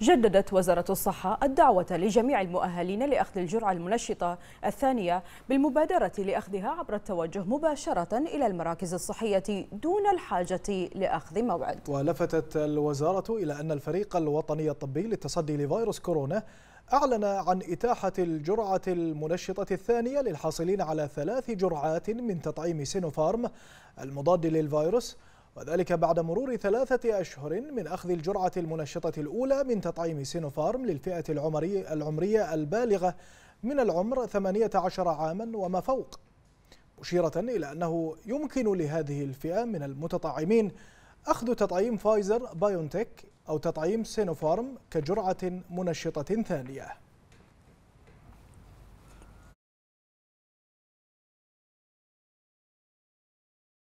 جددت وزارة الصحة الدعوة لجميع المؤهلين لأخذ الجرعة المنشطة الثانية بالمبادرة لأخذها عبر التوجه مباشرة إلى المراكز الصحية دون الحاجة لأخذ موعد ولفتت الوزارة إلى أن الفريق الوطني الطبي للتصدي لفيروس كورونا أعلن عن إتاحة الجرعة المنشطة الثانية للحاصلين على ثلاث جرعات من تطعيم سينوفارم المضاد للفيروس وذلك بعد مرور ثلاثة أشهر من أخذ الجرعة المنشطة الأولى من تطعيم سينوفارم للفئة العمرية, العمرية البالغة من العمر 18 عاما وما فوق مشيرة إلى أنه يمكن لهذه الفئة من المتطعمين أخذ تطعيم فايزر بايونتك أو تطعيم سينوفارم كجرعة منشطة ثانية